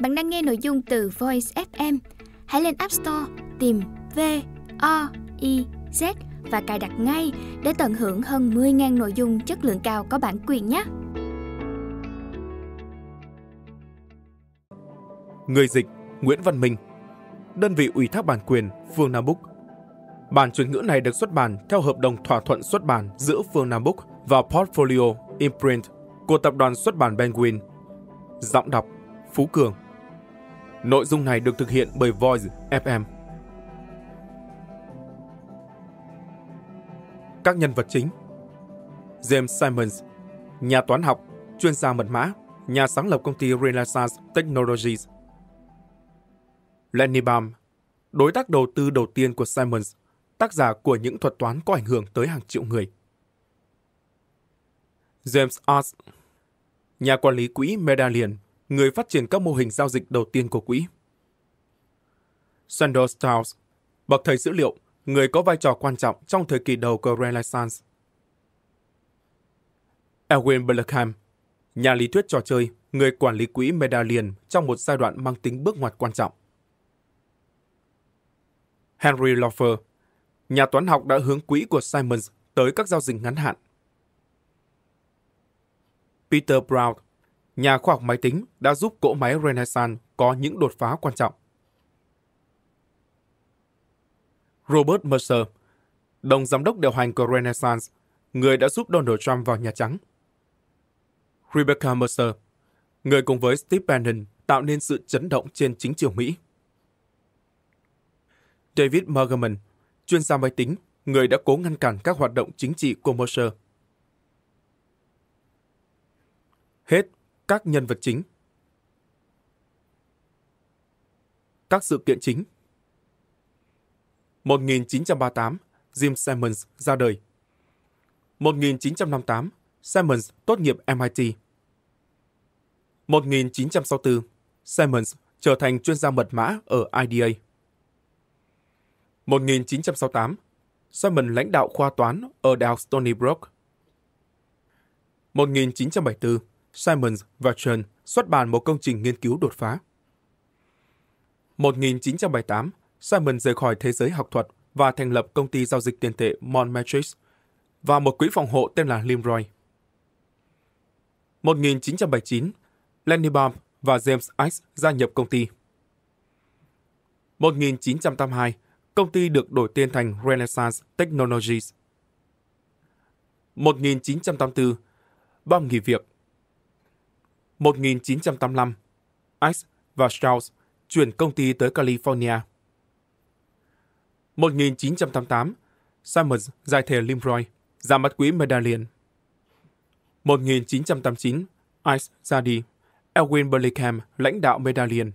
Bạn đang nghe nội dung từ Voice FM. Hãy lên App Store tìm V O I Z và cài đặt ngay để tận hưởng hơn 10.000 nội dung chất lượng cao có bản quyền nhé. Người dịch Nguyễn Văn Minh Đơn vị ủy thác bản quyền Phương Nam Book Bản chuyển ngữ này được xuất bản theo hợp đồng thỏa thuận xuất bản giữa Phương Nam Book và Portfolio Imprint của tập đoàn xuất bản Penguin. Giọng đọc Phú Cường Nội dung này được thực hiện bởi Voice FM. Các nhân vật chính James Simons, nhà toán học, chuyên gia mật mã, nhà sáng lập công ty Renaissance Technologies. Lenny Baum, đối tác đầu tư đầu tiên của Simons, tác giả của những thuật toán có ảnh hưởng tới hàng triệu người. James Ars, nhà quản lý quỹ Medallion người phát triển các mô hình giao dịch đầu tiên của quỹ. Sandor Strauss, bậc thầy dữ liệu, người có vai trò quan trọng trong thời kỳ đầu của Renaissance. Elwin Berlockham, nhà lý thuyết trò chơi, người quản lý quỹ Medallion trong một giai đoạn mang tính bước ngoặt quan trọng. Henry Loffer, nhà toán học đã hướng quỹ của Simons tới các giao dịch ngắn hạn. Peter Brown, nhà khoa học máy tính đã giúp cỗ máy Renaissance có những đột phá quan trọng. Robert Mercer, đồng giám đốc điều hành của Renaissance, người đã giúp Donald Trump vào Nhà Trắng. Rebecca Mercer, người cùng với Steve Bannon tạo nên sự chấn động trên chính trường Mỹ. David Mergerman, chuyên gia máy tính, người đã cố ngăn cản các hoạt động chính trị của Mercer. Hết các nhân vật chính các sự kiện chính 1938 Jim Simons ra đời 1958 Simons tốt nghiệp MIT 1964 Simons trở thành chuyên gia mật mã ở IDA 1968 Simons lãnh đạo khoa toán ở Đại học Stony Brook 1974 Simons và Chern xuất bản một công trình nghiên cứu đột phá. 1978, Simon rời khỏi thế giới học thuật và thành lập công ty giao dịch tiền tệ Monmetrics và một quỹ phòng hộ tên là Limroy. 1979, Lenny Baum và James Ice gia nhập công ty. 1982, công ty được đổi tên thành Renaissance Technologies. 1984, Baum nghỉ việc 1985, Ice và Strauss chuyển công ty tới California. 1988, Summers giải thể Limroy, ra mắt quỹ Medallion. 1989, Ice ra đi, Elwin Burlingham lãnh đạo Medallion.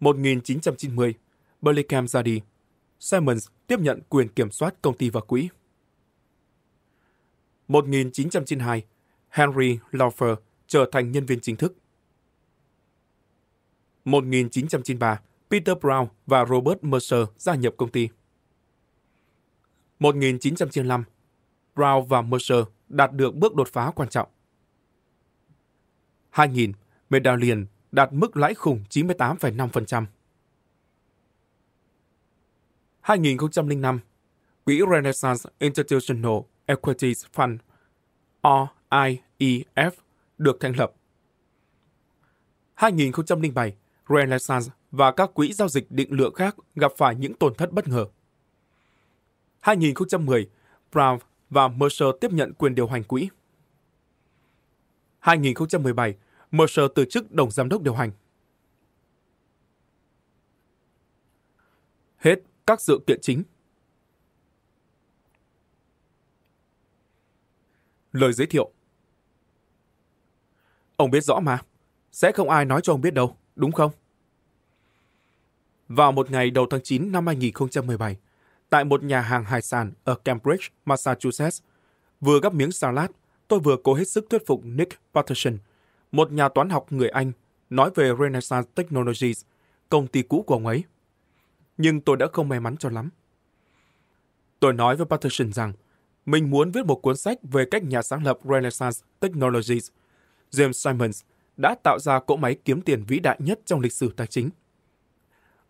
1990, Burlingham ra đi, Simmons tiếp nhận quyền kiểm soát công ty và quỹ. 1992, Henry Laufer trở thành nhân viên chính thức. 1993, Peter Brown và Robert Mercer gia nhập công ty. 1995, Brown và Mercer đạt được bước đột phá quan trọng. 2000, Medallion đạt mức lãi khủng 98,5%. 2005, Quỹ Renaissance Institutional Equities Fund, o IEF được thành lập. 2007, Renaissance và các quỹ giao dịch định lượng khác gặp phải những tổn thất bất ngờ. 2010, Brown và Mercer tiếp nhận quyền điều hành quỹ. 2017, Mercer từ chức đồng giám đốc điều hành. Hết các sự kiện chính. Lời giới thiệu Ông biết rõ mà, sẽ không ai nói cho ông biết đâu, đúng không? Vào một ngày đầu tháng 9 năm 2017, tại một nhà hàng hải sản ở Cambridge, Massachusetts, vừa gắp miếng salad, tôi vừa cố hết sức thuyết phục Nick Patterson, một nhà toán học người Anh, nói về Renaissance Technologies, công ty cũ của ông ấy. Nhưng tôi đã không may mắn cho lắm. Tôi nói với Patterson rằng, mình muốn viết một cuốn sách về cách nhà sáng lập Renaissance Technologies – James Simons đã tạo ra cỗ máy kiếm tiền vĩ đại nhất trong lịch sử tài chính.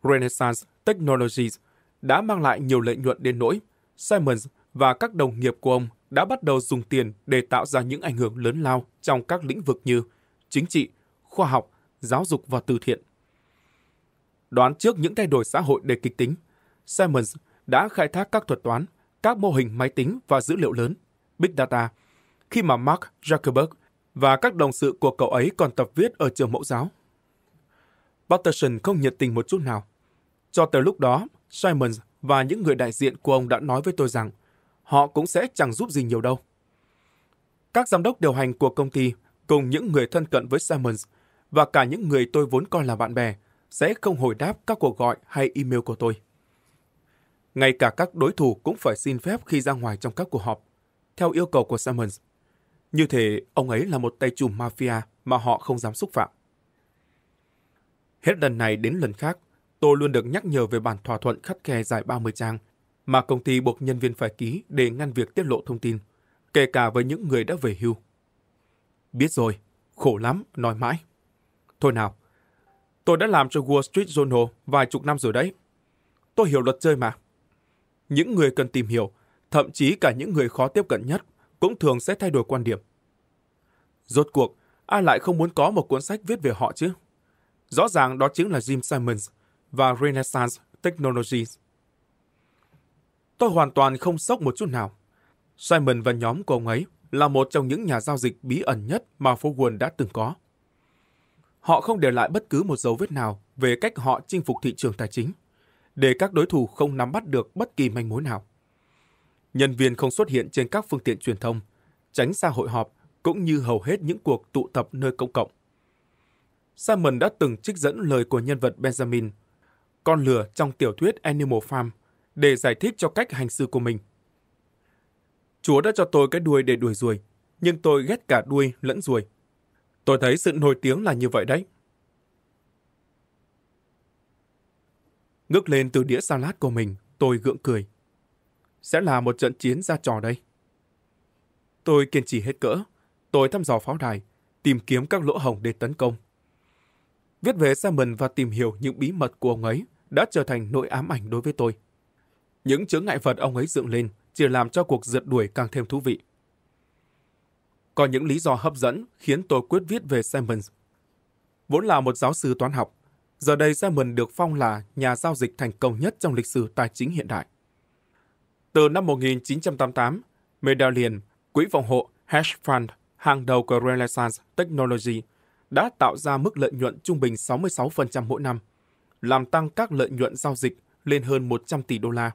Renaissance Technologies đã mang lại nhiều lợi nhuận đến nỗi Simons và các đồng nghiệp của ông đã bắt đầu dùng tiền để tạo ra những ảnh hưởng lớn lao trong các lĩnh vực như chính trị, khoa học, giáo dục và từ thiện. Đoán trước những thay đổi xã hội đầy kịch tính, Simons đã khai thác các thuật toán, các mô hình máy tính và dữ liệu lớn, Big Data, khi mà Mark Zuckerberg và các đồng sự của cậu ấy còn tập viết ở trường mẫu giáo. Patterson không nhiệt tình một chút nào. Cho tới lúc đó, Simons và những người đại diện của ông đã nói với tôi rằng họ cũng sẽ chẳng giúp gì nhiều đâu. Các giám đốc điều hành của công ty cùng những người thân cận với Simons và cả những người tôi vốn coi là bạn bè sẽ không hồi đáp các cuộc gọi hay email của tôi. Ngay cả các đối thủ cũng phải xin phép khi ra ngoài trong các cuộc họp, theo yêu cầu của Simons. Như thế, ông ấy là một tay chùm mafia mà họ không dám xúc phạm. Hết lần này đến lần khác, tôi luôn được nhắc nhở về bản thỏa thuận khắt khe dài 30 trang mà công ty buộc nhân viên phải ký để ngăn việc tiết lộ thông tin, kể cả với những người đã về hưu. Biết rồi, khổ lắm, nói mãi. Thôi nào, tôi đã làm cho Wall Street Journal vài chục năm rồi đấy. Tôi hiểu luật chơi mà. Những người cần tìm hiểu, thậm chí cả những người khó tiếp cận nhất – cũng thường sẽ thay đổi quan điểm. Rốt cuộc, ai lại không muốn có một cuốn sách viết về họ chứ? Rõ ràng đó chính là Jim Simons và Renaissance Technologies. Tôi hoàn toàn không sốc một chút nào. Simon và nhóm của ông ấy là một trong những nhà giao dịch bí ẩn nhất mà phố Wall đã từng có. Họ không để lại bất cứ một dấu vết nào về cách họ chinh phục thị trường tài chính, để các đối thủ không nắm bắt được bất kỳ manh mối nào nhân viên không xuất hiện trên các phương tiện truyền thông, tránh xa hội họp cũng như hầu hết những cuộc tụ tập nơi công cộng. Simon đã từng trích dẫn lời của nhân vật Benjamin, con lừa trong tiểu thuyết Animal Farm, để giải thích cho cách hành xử của mình. Chúa đã cho tôi cái đuôi để đuổi ruồi, nhưng tôi ghét cả đuôi lẫn ruồi. Tôi thấy sự nổi tiếng là như vậy đấy. Ngước lên từ đĩa salad của mình, tôi gượng cười sẽ là một trận chiến ra trò đây. Tôi kiên trì hết cỡ, tôi thăm dò pháo đài, tìm kiếm các lỗ hổng để tấn công. Viết về Simon và tìm hiểu những bí mật của ông ấy đã trở thành nỗi ám ảnh đối với tôi. Những chướng ngại vật ông ấy dựng lên chỉ làm cho cuộc rượt đuổi càng thêm thú vị. Có những lý do hấp dẫn khiến tôi quyết viết về Simon. Vốn là một giáo sư toán học, giờ đây Simon được phong là nhà giao dịch thành công nhất trong lịch sử tài chính hiện đại. Từ năm 1988, Medallion, quỹ phòng hộ hedge fund hàng đầu của Renaissance Technology đã tạo ra mức lợi nhuận trung bình 66% mỗi năm, làm tăng các lợi nhuận giao dịch lên hơn 100 tỷ đô la.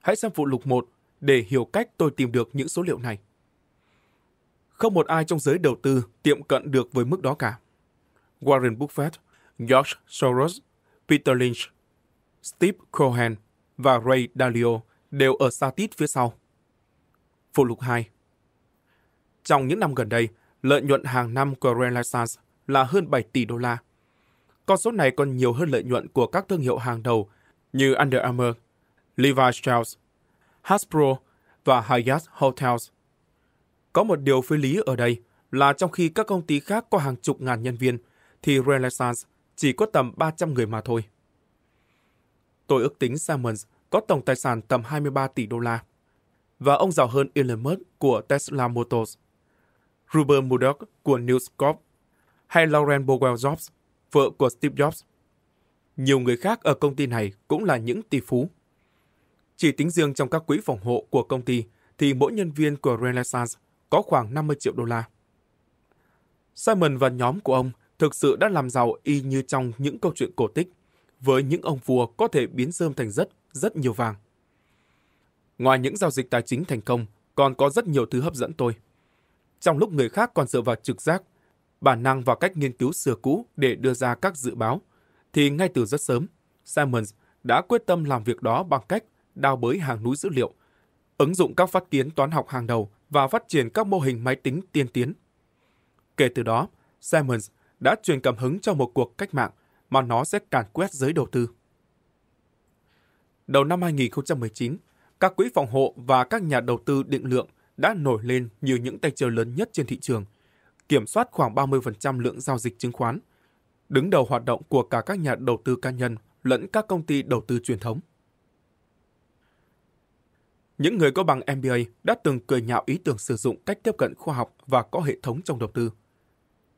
Hãy xem phụ lục 1 để hiểu cách tôi tìm được những số liệu này. Không một ai trong giới đầu tư tiệm cận được với mức đó cả. Warren Buffett, George Soros, Peter Lynch, Steve Cohen và Ray Dalio đều ở xa tít phía sau. Phụ lục 2 Trong những năm gần đây, lợi nhuận hàng năm của Reliance là hơn 7 tỷ đô la. Con số này còn nhiều hơn lợi nhuận của các thương hiệu hàng đầu như Under Armour, Levi Strauss, Hasbro và Hyatt Hotels. Có một điều phi lý ở đây là trong khi các công ty khác có hàng chục ngàn nhân viên, thì Renaissance chỉ có tầm 300 người mà thôi. Tôi ước tính Simons có tổng tài sản tầm 23 tỷ đô la, và ông giàu hơn Elon Musk của Tesla Motors, Rupert Murdoch của News Corp, hay Lauren Bowell Jobs, vợ của Steve Jobs. Nhiều người khác ở công ty này cũng là những tỷ phú. Chỉ tính riêng trong các quỹ phòng hộ của công ty thì mỗi nhân viên của Renaissance có khoảng 50 triệu đô la. Simon và nhóm của ông thực sự đã làm giàu y như trong những câu chuyện cổ tích với những ông vua có thể biến rơm thành rất, rất nhiều vàng. Ngoài những giao dịch tài chính thành công, còn có rất nhiều thứ hấp dẫn tôi. Trong lúc người khác còn dựa vào trực giác, bản năng và cách nghiên cứu xưa cũ để đưa ra các dự báo, thì ngay từ rất sớm, Simons đã quyết tâm làm việc đó bằng cách đào bới hàng núi dữ liệu, ứng dụng các phát kiến toán học hàng đầu và phát triển các mô hình máy tính tiên tiến. Kể từ đó, Simons đã truyền cảm hứng cho một cuộc cách mạng mà nó sẽ càn quét giới đầu tư. Đầu năm 2019, các quỹ phòng hộ và các nhà đầu tư định lượng đã nổi lên như những tay chơi lớn nhất trên thị trường, kiểm soát khoảng 30% lượng giao dịch chứng khoán, đứng đầu hoạt động của cả các nhà đầu tư cá nhân lẫn các công ty đầu tư truyền thống. Những người có bằng MBA đã từng cười nhạo ý tưởng sử dụng cách tiếp cận khoa học và có hệ thống trong đầu tư.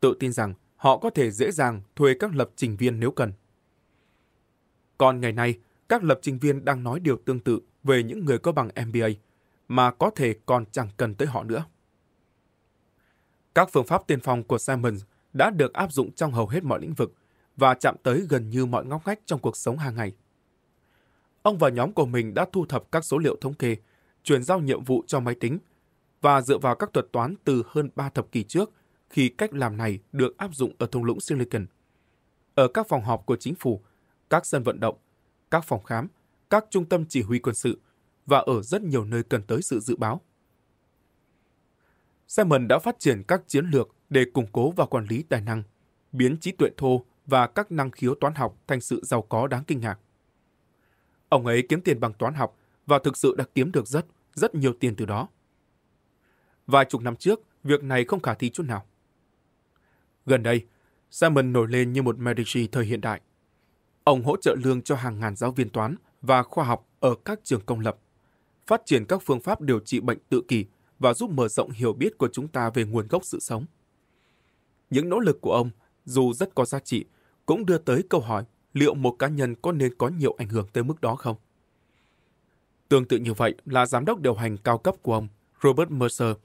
Tự tin rằng họ có thể dễ dàng thuê các lập trình viên nếu cần. Còn ngày nay, các lập trình viên đang nói điều tương tự về những người có bằng MBA, mà có thể còn chẳng cần tới họ nữa. Các phương pháp tiên phong của Simon đã được áp dụng trong hầu hết mọi lĩnh vực và chạm tới gần như mọi ngóc ngách trong cuộc sống hàng ngày. Ông và nhóm của mình đã thu thập các số liệu thống kê, chuyển giao nhiệm vụ cho máy tính và dựa vào các thuật toán từ hơn 3 thập kỷ trước – khi cách làm này được áp dụng ở thung lũng Silicon. Ở các phòng họp của chính phủ, các sân vận động, các phòng khám, các trung tâm chỉ huy quân sự và ở rất nhiều nơi cần tới sự dự báo. Simon đã phát triển các chiến lược để củng cố và quản lý tài năng, biến trí tuệ thô và các năng khiếu toán học thành sự giàu có đáng kinh ngạc. Ông ấy kiếm tiền bằng toán học và thực sự đã kiếm được rất, rất nhiều tiền từ đó. Vài chục năm trước, việc này không khả thi chút nào. Gần đây, Salmon nổi lên như một Medici thời hiện đại. Ông hỗ trợ lương cho hàng ngàn giáo viên toán và khoa học ở các trường công lập, phát triển các phương pháp điều trị bệnh tự kỷ và giúp mở rộng hiểu biết của chúng ta về nguồn gốc sự sống. Những nỗ lực của ông, dù rất có giá trị, cũng đưa tới câu hỏi liệu một cá nhân có nên có nhiều ảnh hưởng tới mức đó không? Tương tự như vậy là giám đốc điều hành cao cấp của ông, Robert Mercer,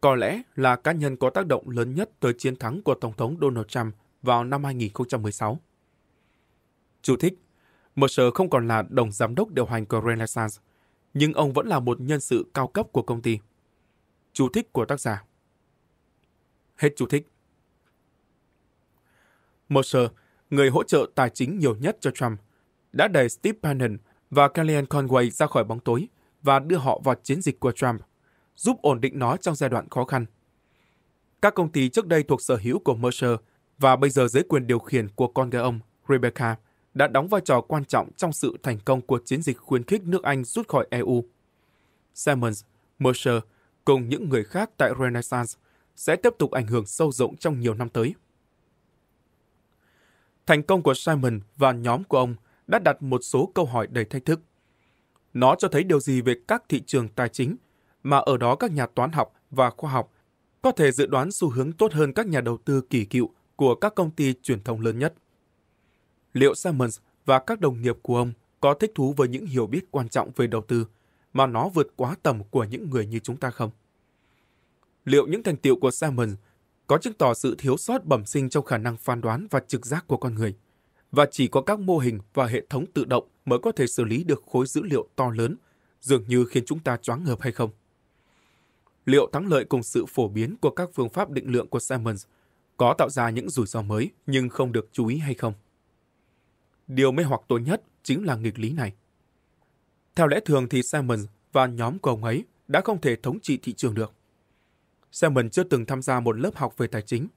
có lẽ là cá nhân có tác động lớn nhất tới chiến thắng của Tổng thống Donald Trump vào năm 2016. Chủ thích, Mercer không còn là đồng giám đốc điều hành của Renaissance, nhưng ông vẫn là một nhân sự cao cấp của công ty. Chủ thích của tác giả. Hết chủ thích. Mercer, người hỗ trợ tài chính nhiều nhất cho Trump, đã đẩy Steve Bannon và Kellyanne Conway ra khỏi bóng tối và đưa họ vào chiến dịch của Trump – giúp ổn định nó trong giai đoạn khó khăn. Các công ty trước đây thuộc sở hữu của Mercer và bây giờ dưới quyền điều khiển của con gái ông, Rebecca, đã đóng vai trò quan trọng trong sự thành công của chiến dịch khuyến khích nước Anh rút khỏi EU. Simons, Mercer cùng những người khác tại Renaissance sẽ tiếp tục ảnh hưởng sâu rộng trong nhiều năm tới. Thành công của Simon và nhóm của ông đã đặt một số câu hỏi đầy thách thức. Nó cho thấy điều gì về các thị trường tài chính – mà ở đó các nhà toán học và khoa học có thể dự đoán xu hướng tốt hơn các nhà đầu tư kỳ cựu của các công ty truyền thông lớn nhất. Liệu Simons và các đồng nghiệp của ông có thích thú với những hiểu biết quan trọng về đầu tư mà nó vượt quá tầm của những người như chúng ta không? Liệu những thành tiệu của Simons có chứng tỏ sự thiếu sót bẩm sinh trong khả năng phán đoán và trực giác của con người? Và chỉ có các mô hình và hệ thống tự động mới có thể xử lý được khối dữ liệu to lớn, dường như khiến chúng ta choáng ngợp hay không? liệu thắng lợi cùng sự phổ biến của các phương pháp định lượng của Simons có tạo ra những rủi ro mới nhưng không được chú ý hay không? Điều mê hoặc tối nhất chính là nghịch lý này. Theo lẽ thường thì Simons và nhóm của ông ấy đã không thể thống trị thị trường được. Simon chưa từng tham gia một lớp học về tài chính.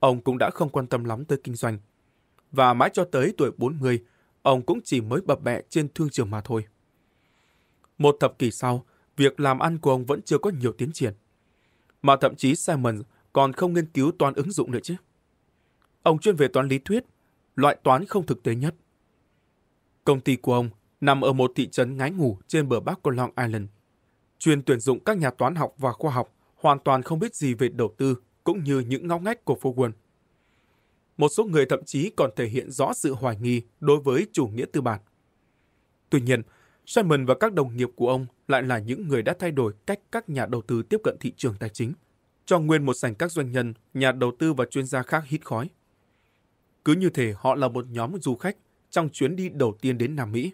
Ông cũng đã không quan tâm lắm tới kinh doanh. Và mãi cho tới tuổi 40, ông cũng chỉ mới bập bẹ trên thương trường mà thôi. Một thập kỷ sau, việc làm ăn của ông vẫn chưa có nhiều tiến triển. Mà thậm chí Simon còn không nghiên cứu toán ứng dụng nữa chứ. Ông chuyên về toán lý thuyết, loại toán không thực tế nhất. Công ty của ông nằm ở một thị trấn ngái ngủ trên bờ bắc của Long Island. Chuyên tuyển dụng các nhà toán học và khoa học hoàn toàn không biết gì về đầu tư cũng như những ngóc ngách của phố quân. Một số người thậm chí còn thể hiện rõ sự hoài nghi đối với chủ nghĩa tư bản. Tuy nhiên, Simon và các đồng nghiệp của ông lại là những người đã thay đổi cách các nhà đầu tư tiếp cận thị trường tài chính, cho nguyên một sảnh các doanh nhân, nhà đầu tư và chuyên gia khác hít khói. Cứ như thể họ là một nhóm du khách trong chuyến đi đầu tiên đến Nam Mỹ.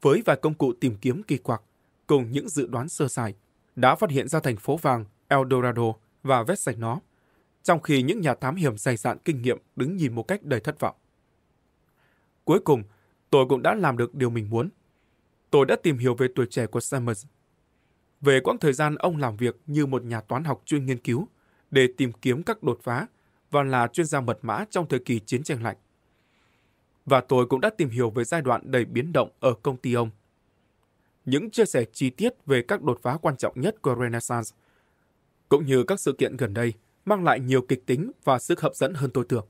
Với vài công cụ tìm kiếm kỳ quặc cùng những dự đoán sơ sài, đã phát hiện ra thành phố vàng El Dorado và vét sạch nó, trong khi những nhà thám hiểm dày dạn kinh nghiệm đứng nhìn một cách đầy thất vọng. Cuối cùng, tôi cũng đã làm được điều mình muốn – tôi đã tìm hiểu về tuổi trẻ của Summers. Về quãng thời gian ông làm việc như một nhà toán học chuyên nghiên cứu để tìm kiếm các đột phá và là chuyên gia mật mã trong thời kỳ chiến tranh lạnh. Và tôi cũng đã tìm hiểu về giai đoạn đầy biến động ở công ty ông. Những chia sẻ chi tiết về các đột phá quan trọng nhất của Renaissance, cũng như các sự kiện gần đây, mang lại nhiều kịch tính và sức hấp dẫn hơn tôi tưởng.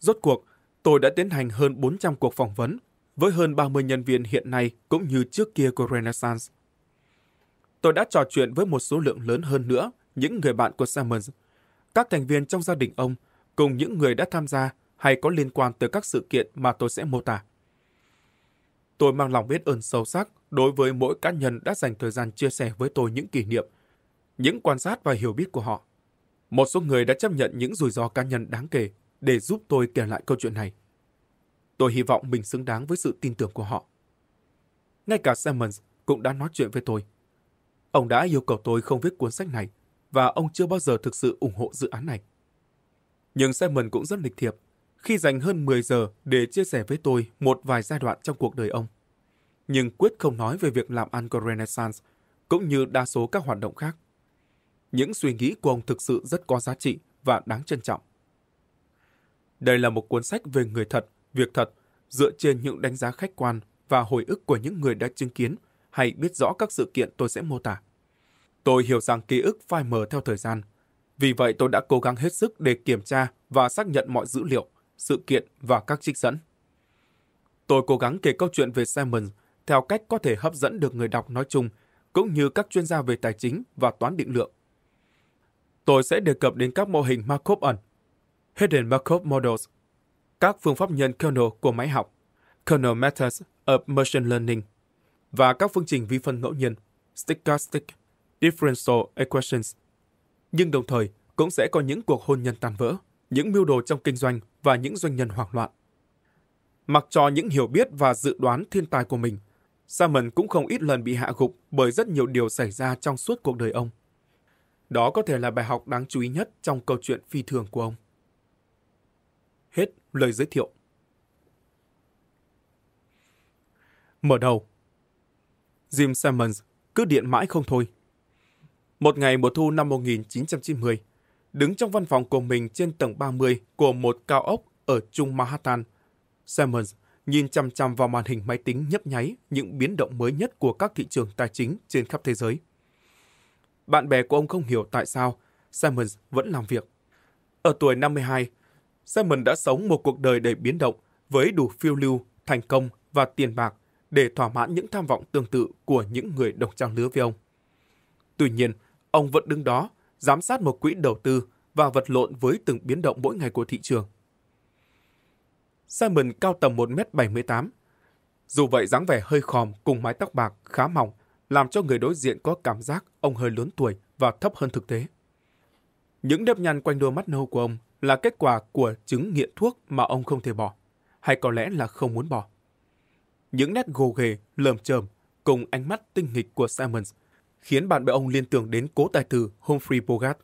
Rốt cuộc, tôi đã tiến hành hơn 400 cuộc phỏng vấn với hơn 30 nhân viên hiện nay cũng như trước kia của Renaissance. Tôi đã trò chuyện với một số lượng lớn hơn nữa những người bạn của Simons, các thành viên trong gia đình ông cùng những người đã tham gia hay có liên quan tới các sự kiện mà tôi sẽ mô tả. Tôi mang lòng biết ơn sâu sắc đối với mỗi cá nhân đã dành thời gian chia sẻ với tôi những kỷ niệm, những quan sát và hiểu biết của họ. Một số người đã chấp nhận những rủi ro cá nhân đáng kể để giúp tôi kể lại câu chuyện này. Tôi hy vọng mình xứng đáng với sự tin tưởng của họ. Ngay cả Simmons cũng đã nói chuyện với tôi. Ông đã yêu cầu tôi không viết cuốn sách này và ông chưa bao giờ thực sự ủng hộ dự án này. Nhưng Simon cũng rất lịch thiệp khi dành hơn 10 giờ để chia sẻ với tôi một vài giai đoạn trong cuộc đời ông. Nhưng quyết không nói về việc làm ăn của Renaissance cũng như đa số các hoạt động khác. Những suy nghĩ của ông thực sự rất có giá trị và đáng trân trọng. Đây là một cuốn sách về người thật Việc thật, dựa trên những đánh giá khách quan và hồi ức của những người đã chứng kiến hay biết rõ các sự kiện tôi sẽ mô tả. Tôi hiểu rằng ký ức phai mờ theo thời gian. Vì vậy tôi đã cố gắng hết sức để kiểm tra và xác nhận mọi dữ liệu, sự kiện và các trích dẫn. Tôi cố gắng kể câu chuyện về Simon theo cách có thể hấp dẫn được người đọc nói chung, cũng như các chuyên gia về tài chính và toán định lượng. Tôi sẽ đề cập đến các mô hình Markov ẩn, Hidden Markov Models các phương pháp nhân kernel của máy học, kernel methods of machine learning, và các phương trình vi phân ngẫu nhiên, stochastic, differential equations. Nhưng đồng thời, cũng sẽ có những cuộc hôn nhân tan vỡ, những mưu đồ trong kinh doanh và những doanh nhân hoảng loạn. Mặc cho những hiểu biết và dự đoán thiên tài của mình, Salmon cũng không ít lần bị hạ gục bởi rất nhiều điều xảy ra trong suốt cuộc đời ông. Đó có thể là bài học đáng chú ý nhất trong câu chuyện phi thường của ông. Lời giới thiệu Mở đầu Jim Simons cứ điện mãi không thôi. Một ngày mùa thu năm 1990, đứng trong văn phòng của mình trên tầng 30 của một cao ốc ở Trung Manhattan, Simons nhìn chăm chăm vào màn hình máy tính nhấp nháy những biến động mới nhất của các thị trường tài chính trên khắp thế giới. Bạn bè của ông không hiểu tại sao Simons vẫn làm việc. Ở tuổi 52, Simon đã sống một cuộc đời đầy biến động với đủ phiêu lưu, thành công và tiền bạc để thỏa mãn những tham vọng tương tự của những người đồng trang lứa với ông. Tuy nhiên, ông vẫn đứng đó, giám sát một quỹ đầu tư và vật lộn với từng biến động mỗi ngày của thị trường. Simon cao tầm 1m78. Dù vậy dáng vẻ hơi khòm cùng mái tóc bạc khá mỏng làm cho người đối diện có cảm giác ông hơi lớn tuổi và thấp hơn thực tế. Những nếp nhăn quanh đôi mắt nâu của ông là kết quả của chứng nghiện thuốc mà ông không thể bỏ, hay có lẽ là không muốn bỏ. Những nét gồ ghề, lờm chờm cùng ánh mắt tinh nghịch của Simons khiến bạn bè ông liên tưởng đến cố tài tử Humphrey Bogart.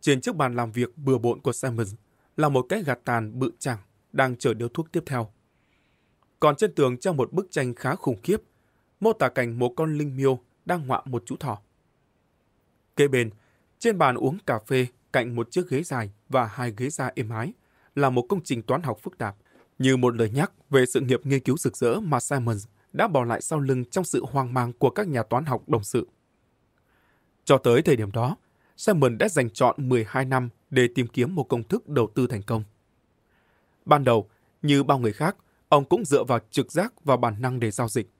Trên chiếc bàn làm việc bừa bộn của Simons là một cái gạt tàn bự chẳng đang chờ điếu thuốc tiếp theo. Còn trên tường treo một bức tranh khá khủng khiếp, mô tả cảnh một con linh miêu đang ngoạ một chú thỏ. Kế bên, trên bàn uống cà phê cạnh một chiếc ghế dài, và hai ghế da êm ái, là một công trình toán học phức tạp, như một lời nhắc về sự nghiệp nghiên cứu rực rỡ mà Simons đã bỏ lại sau lưng trong sự hoang mang của các nhà toán học đồng sự. Cho tới thời điểm đó, Simon đã dành chọn 12 năm để tìm kiếm một công thức đầu tư thành công. Ban đầu, như bao người khác, ông cũng dựa vào trực giác và bản năng để giao dịch.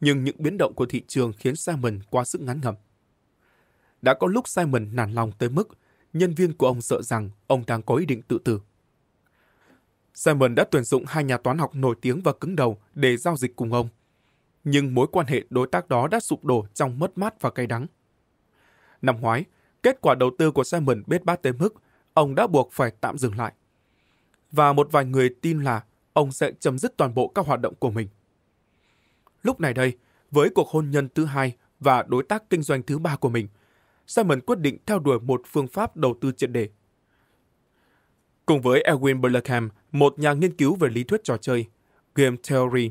Nhưng những biến động của thị trường khiến Simon quá sức ngán ngẩm. Đã có lúc Simon nản lòng tới mức nhân viên của ông sợ rằng ông đang có ý định tự tử. Simon đã tuyển dụng hai nhà toán học nổi tiếng và cứng đầu để giao dịch cùng ông. Nhưng mối quan hệ đối tác đó đã sụp đổ trong mất mát và cay đắng. Năm ngoái, kết quả đầu tư của Simon bết bát tới mức ông đã buộc phải tạm dừng lại. Và một vài người tin là ông sẽ chấm dứt toàn bộ các hoạt động của mình. Lúc này đây, với cuộc hôn nhân thứ hai và đối tác kinh doanh thứ ba của mình – Simon quyết định theo đuổi một phương pháp đầu tư triệt đề. Cùng với Edwin Burlackham, một nhà nghiên cứu về lý thuyết trò chơi, Game Theory,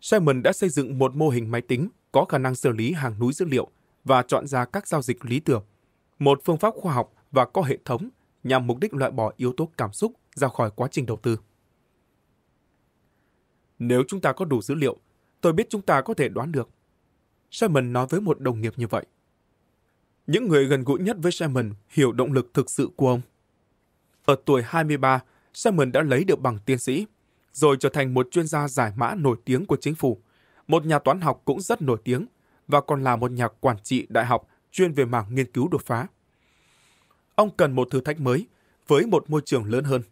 Simon đã xây dựng một mô hình máy tính có khả năng xử lý hàng núi dữ liệu và chọn ra các giao dịch lý tưởng, một phương pháp khoa học và có hệ thống nhằm mục đích loại bỏ yếu tố cảm xúc ra khỏi quá trình đầu tư. Nếu chúng ta có đủ dữ liệu, tôi biết chúng ta có thể đoán được. Simon nói với một đồng nghiệp như vậy. Những người gần gũi nhất với Simon hiểu động lực thực sự của ông. Ở tuổi 23, Simon đã lấy được bằng tiến sĩ, rồi trở thành một chuyên gia giải mã nổi tiếng của chính phủ, một nhà toán học cũng rất nổi tiếng và còn là một nhà quản trị đại học chuyên về mảng nghiên cứu đột phá. Ông cần một thử thách mới với một môi trường lớn hơn.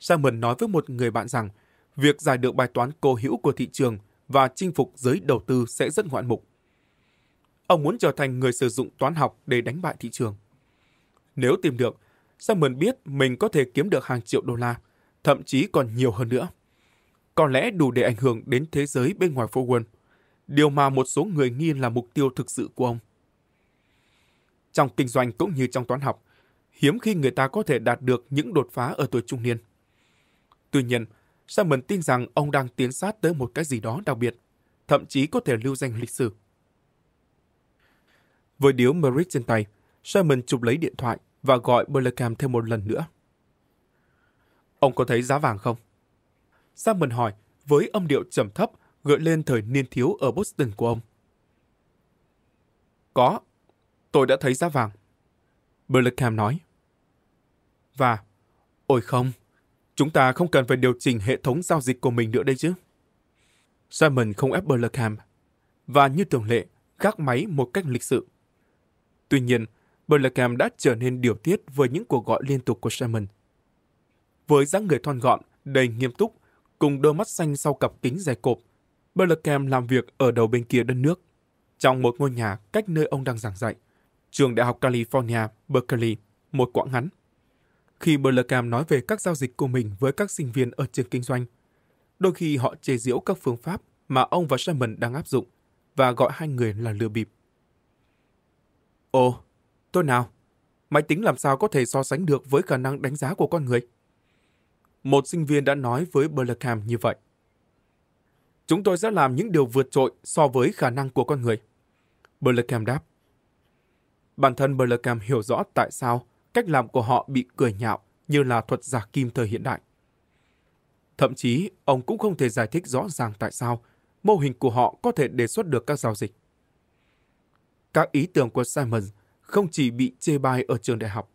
Simon nói với một người bạn rằng việc giải được bài toán cố hữu của thị trường và chinh phục giới đầu tư sẽ rất ngoạn mục. Ông muốn trở thành người sử dụng toán học để đánh bại thị trường. Nếu tìm được, Simon biết mình có thể kiếm được hàng triệu đô la, thậm chí còn nhiều hơn nữa. Có lẽ đủ để ảnh hưởng đến thế giới bên ngoài phố quân, điều mà một số người nghi là mục tiêu thực sự của ông. Trong kinh doanh cũng như trong toán học, hiếm khi người ta có thể đạt được những đột phá ở tuổi trung niên. Tuy nhiên, Simon tin rằng ông đang tiến sát tới một cái gì đó đặc biệt, thậm chí có thể lưu danh lịch sử. Với điếu Merrick trên tay, Simon chụp lấy điện thoại và gọi Berlecam thêm một lần nữa. Ông có thấy giá vàng không? Simon hỏi với âm điệu trầm thấp gợi lên thời niên thiếu ở Boston của ông. Có, tôi đã thấy giá vàng. Berlecam nói. Và, ôi không, chúng ta không cần phải điều chỉnh hệ thống giao dịch của mình nữa đây chứ. Simon không ép Berlecam. Và như thường lệ, gác máy một cách lịch sự. Tuy nhiên, Berlacam đã trở nên điều tiết với những cuộc gọi liên tục của Simon. Với dáng người thon gọn, đầy nghiêm túc, cùng đôi mắt xanh sau cặp kính dài cộp, Berlacam làm việc ở đầu bên kia đất nước, trong một ngôi nhà cách nơi ông đang giảng dạy, trường đại học California, Berkeley, một quãng ngắn. Khi Berlacam nói về các giao dịch của mình với các sinh viên ở trường kinh doanh, đôi khi họ chê giễu các phương pháp mà ông và Simon đang áp dụng và gọi hai người là lừa bịp. Ồ, tôi nào? Máy tính làm sao có thể so sánh được với khả năng đánh giá của con người? Một sinh viên đã nói với Berlecam như vậy. Chúng tôi sẽ làm những điều vượt trội so với khả năng của con người. Berlecam đáp. Bản thân Berlecam hiểu rõ tại sao cách làm của họ bị cười nhạo như là thuật giả kim thời hiện đại. Thậm chí, ông cũng không thể giải thích rõ ràng tại sao mô hình của họ có thể đề xuất được các giao dịch các ý tưởng của Simon không chỉ bị chê bai ở trường đại học.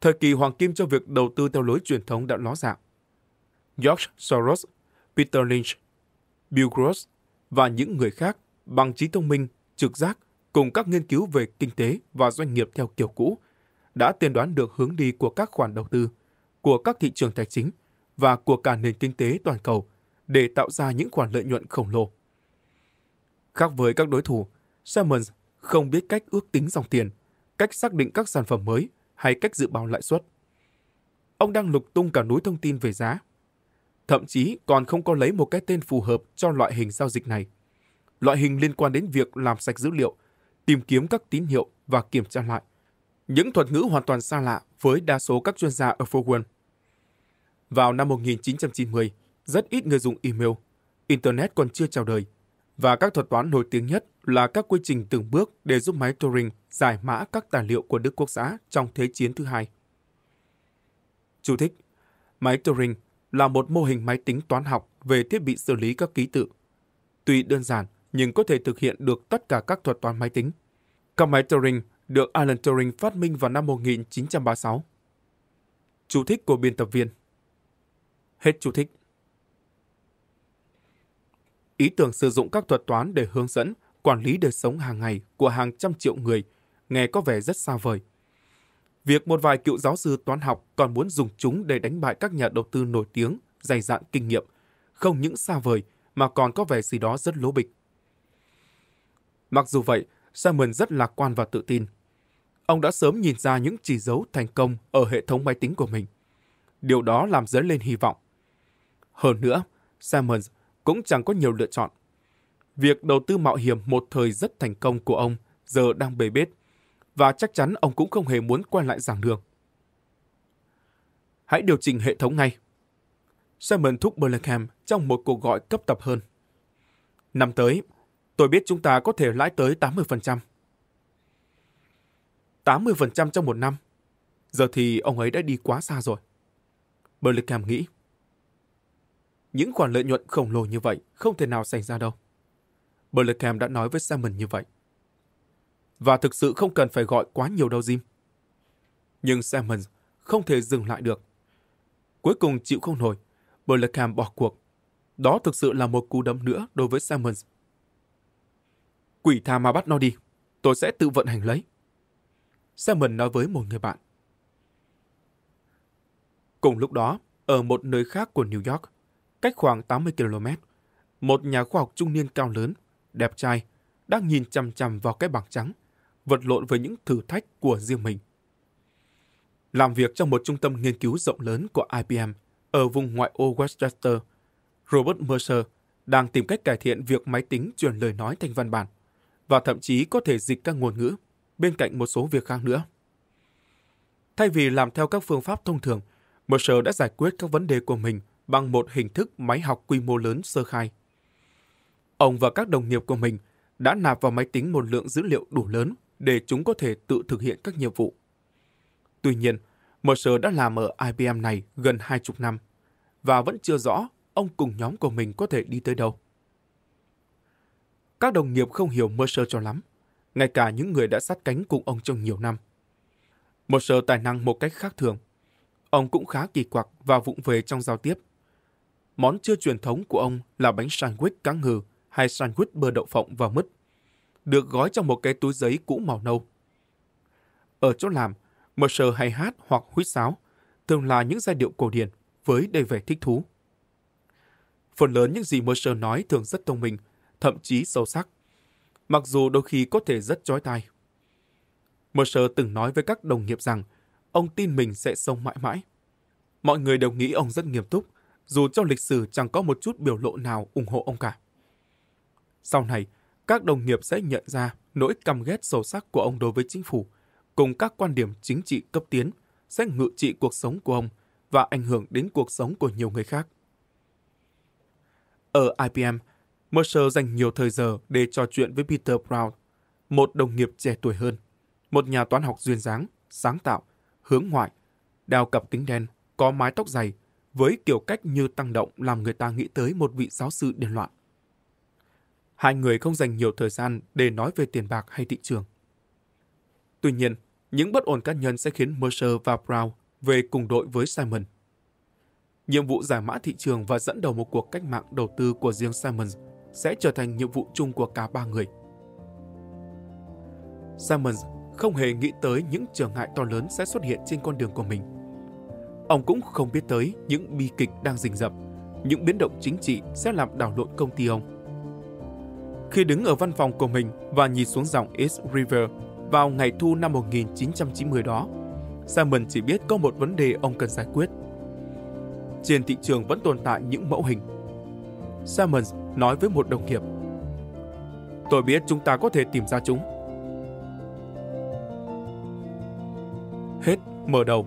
Thời kỳ hoàng kim cho việc đầu tư theo lối truyền thống đã ló dạng. George Soros, Peter Lynch, Bill Gross và những người khác bằng trí thông minh, trực giác cùng các nghiên cứu về kinh tế và doanh nghiệp theo kiểu cũ đã tiên đoán được hướng đi của các khoản đầu tư, của các thị trường tài chính và của cả nền kinh tế toàn cầu để tạo ra những khoản lợi nhuận khổng lồ. Khác với các đối thủ, Simons không biết cách ước tính dòng tiền, cách xác định các sản phẩm mới hay cách dự báo lãi suất. Ông đang lục tung cả núi thông tin về giá. Thậm chí còn không có lấy một cái tên phù hợp cho loại hình giao dịch này. Loại hình liên quan đến việc làm sạch dữ liệu, tìm kiếm các tín hiệu và kiểm tra lại. Những thuật ngữ hoàn toàn xa lạ với đa số các chuyên gia ở Forward. Vào năm 1990, rất ít người dùng email, Internet còn chưa chào đời, và các thuật toán nổi tiếng nhất là các quy trình từng bước để giúp máy Turing giải mã các tài liệu của Đức Quốc xã trong Thế chiến thứ hai. Chú thích Máy Turing là một mô hình máy tính toán học về thiết bị xử lý các ký tự. Tuy đơn giản, nhưng có thể thực hiện được tất cả các thuật toán máy tính. Các máy Turing được Alan Turing phát minh vào năm 1936. Chú thích của biên tập viên Hết chú thích. Ý tưởng sử dụng các thuật toán để hướng dẫn quản lý đời sống hàng ngày của hàng trăm triệu người nghe có vẻ rất xa vời. Việc một vài cựu giáo sư toán học còn muốn dùng chúng để đánh bại các nhà đầu tư nổi tiếng, dày dạn kinh nghiệm, không những xa vời mà còn có vẻ gì đó rất lố bịch. Mặc dù vậy, Simon rất lạc quan và tự tin. Ông đã sớm nhìn ra những chỉ dấu thành công ở hệ thống máy tính của mình. Điều đó làm dấy lên hy vọng. Hơn nữa, Simon cũng chẳng có nhiều lựa chọn. Việc đầu tư mạo hiểm một thời rất thành công của ông giờ đang bề bết và chắc chắn ông cũng không hề muốn quay lại giảng đường. Hãy điều chỉnh hệ thống ngay. Simon thúc Burlingham trong một cuộc gọi cấp tập hơn. Năm tới, tôi biết chúng ta có thể lãi tới 80%. 80% trong một năm. Giờ thì ông ấy đã đi quá xa rồi. Burlingham nghĩ. Những khoản lợi nhuận khổng lồ như vậy không thể nào xảy ra đâu. Burlicam đã nói với Simon như vậy. Và thực sự không cần phải gọi quá nhiều đâu Jim. Nhưng Simon không thể dừng lại được. Cuối cùng chịu không nổi, Burlicam bỏ cuộc. Đó thực sự là một cú đấm nữa đối với Simon. Quỷ tha mà bắt nó đi, tôi sẽ tự vận hành lấy. Simon nói với một người bạn. Cùng lúc đó, ở một nơi khác của New York, cách khoảng 80 km, một nhà khoa học trung niên cao lớn đẹp trai, đang nhìn chằm chằm vào cái bảng trắng, vật lộn với những thử thách của riêng mình. Làm việc trong một trung tâm nghiên cứu rộng lớn của IBM ở vùng ngoại ô Westchester, Robert Mercer đang tìm cách cải thiện việc máy tính truyền lời nói thành văn bản và thậm chí có thể dịch các ngôn ngữ bên cạnh một số việc khác nữa. Thay vì làm theo các phương pháp thông thường, Mercer đã giải quyết các vấn đề của mình bằng một hình thức máy học quy mô lớn sơ khai – Ông và các đồng nghiệp của mình đã nạp vào máy tính một lượng dữ liệu đủ lớn để chúng có thể tự thực hiện các nhiệm vụ. Tuy nhiên, Mercer đã làm ở IBM này gần hai chục năm và vẫn chưa rõ ông cùng nhóm của mình có thể đi tới đâu. Các đồng nghiệp không hiểu Mercer cho lắm, ngay cả những người đã sát cánh cùng ông trong nhiều năm. Mercer tài năng một cách khác thường. Ông cũng khá kỳ quặc và vụng về trong giao tiếp. Món chưa truyền thống của ông là bánh sandwich cá ngừ hai sandwich bơ đậu phộng và mứt, được gói trong một cái túi giấy cũ màu nâu. Ở chỗ làm, Mercer hay hát hoặc huýt sáo, thường là những giai điệu cổ điển với đầy vẻ thích thú. Phần lớn những gì Mercer nói thường rất thông minh, thậm chí sâu sắc, mặc dù đôi khi có thể rất chói tai. Mercer từng nói với các đồng nghiệp rằng ông tin mình sẽ sống mãi mãi. Mọi người đều nghĩ ông rất nghiêm túc, dù trong lịch sử chẳng có một chút biểu lộ nào ủng hộ ông cả. Sau này, các đồng nghiệp sẽ nhận ra nỗi căm ghét sâu sắc của ông đối với chính phủ, cùng các quan điểm chính trị cấp tiến sẽ ngự trị cuộc sống của ông và ảnh hưởng đến cuộc sống của nhiều người khác. Ở IBM, Mercer dành nhiều thời giờ để trò chuyện với Peter Brown, một đồng nghiệp trẻ tuổi hơn, một nhà toán học duyên dáng, sáng tạo, hướng ngoại, đeo cặp kính đen, có mái tóc dày, với kiểu cách như tăng động làm người ta nghĩ tới một vị giáo sư điên loạn hai người không dành nhiều thời gian để nói về tiền bạc hay thị trường. Tuy nhiên, những bất ổn cá nhân sẽ khiến Mercer và Brown về cùng đội với Simon. Nhiệm vụ giải mã thị trường và dẫn đầu một cuộc cách mạng đầu tư của riêng Simon sẽ trở thành nhiệm vụ chung của cả ba người. Simon không hề nghĩ tới những trở ngại to lớn sẽ xuất hiện trên con đường của mình. Ông cũng không biết tới những bi kịch đang rình rập, những biến động chính trị sẽ làm đảo lộn công ty ông khi đứng ở văn phòng của mình và nhìn xuống dòng East River vào ngày thu năm 1990 đó. Simon chỉ biết có một vấn đề ông cần giải quyết. Trên thị trường vẫn tồn tại những mẫu hình. Simon nói với một đồng nghiệp. Tôi biết chúng ta có thể tìm ra chúng. Hết mở đầu